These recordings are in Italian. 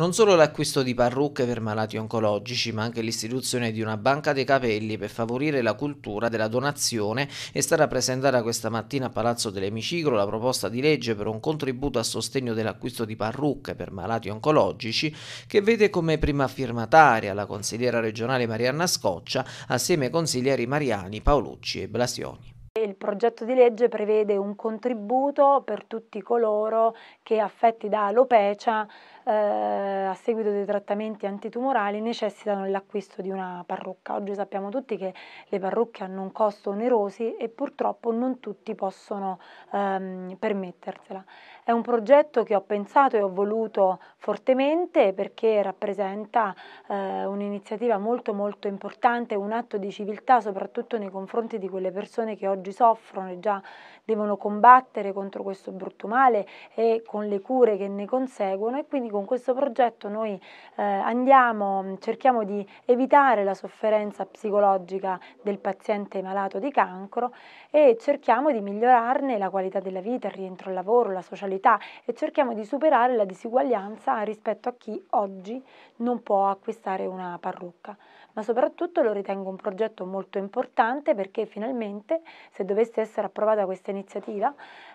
Non solo l'acquisto di parrucche per malati oncologici, ma anche l'istituzione di una banca dei capelli per favorire la cultura della donazione è stata presentata questa mattina a Palazzo dell'Emiciclo la proposta di legge per un contributo a sostegno dell'acquisto di parrucche per malati oncologici che vede come prima firmataria la consigliera regionale Marianna Scoccia assieme ai consiglieri Mariani, Paolucci e Blasioni. Il progetto di legge prevede un contributo per tutti coloro che affetti da alopecia eh, a seguito dei trattamenti antitumorali necessitano l'acquisto di una parrucca. Oggi sappiamo tutti che le parrucche hanno un costo onerosi e purtroppo non tutti possono ehm, permettersela. È un progetto che ho pensato e ho voluto fortemente perché rappresenta eh, un'iniziativa molto molto importante, un atto di civiltà soprattutto nei confronti di quelle persone che oggi oggi soffrono e già devono combattere contro questo brutto male e con le cure che ne conseguono e quindi con questo progetto noi eh, andiamo, cerchiamo di evitare la sofferenza psicologica del paziente malato di cancro e cerchiamo di migliorarne la qualità della vita, il rientro al lavoro, la socialità e cerchiamo di superare la disuguaglianza rispetto a chi oggi non può acquistare una parrucca ma soprattutto lo ritengo un progetto molto importante perché finalmente se dovesse essere approvata questa iniziativa,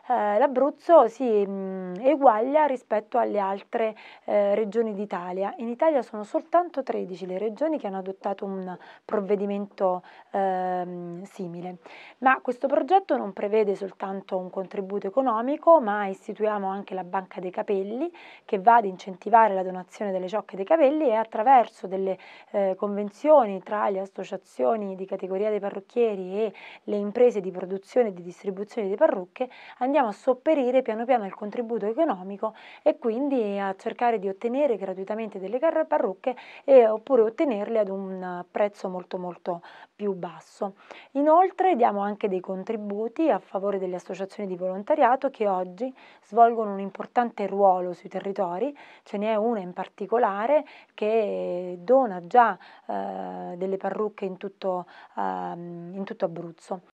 eh, l'Abruzzo si mh, mm, eguaglia rispetto alle altre eh, regioni d'Italia. In Italia sono soltanto 13 le regioni che hanno adottato un provvedimento eh, simile, ma questo progetto non prevede soltanto un contributo economico, ma istituiamo anche la Banca dei Capelli che va ad incentivare la donazione delle ciocche dei capelli e attraverso delle eh, convenzioni tra le associazioni di categoria dei parrucchieri e le imprese di di produzione e di distribuzione di parrucche, andiamo a sopperire piano piano il contributo economico e quindi a cercare di ottenere gratuitamente delle parrucche e, oppure ottenerle ad un eh, prezzo molto molto più basso. Inoltre diamo anche dei contributi a favore delle associazioni di volontariato che oggi svolgono un importante ruolo sui territori, ce n'è una in particolare che dona già eh, delle parrucche in tutto, eh, in tutto Abruzzo.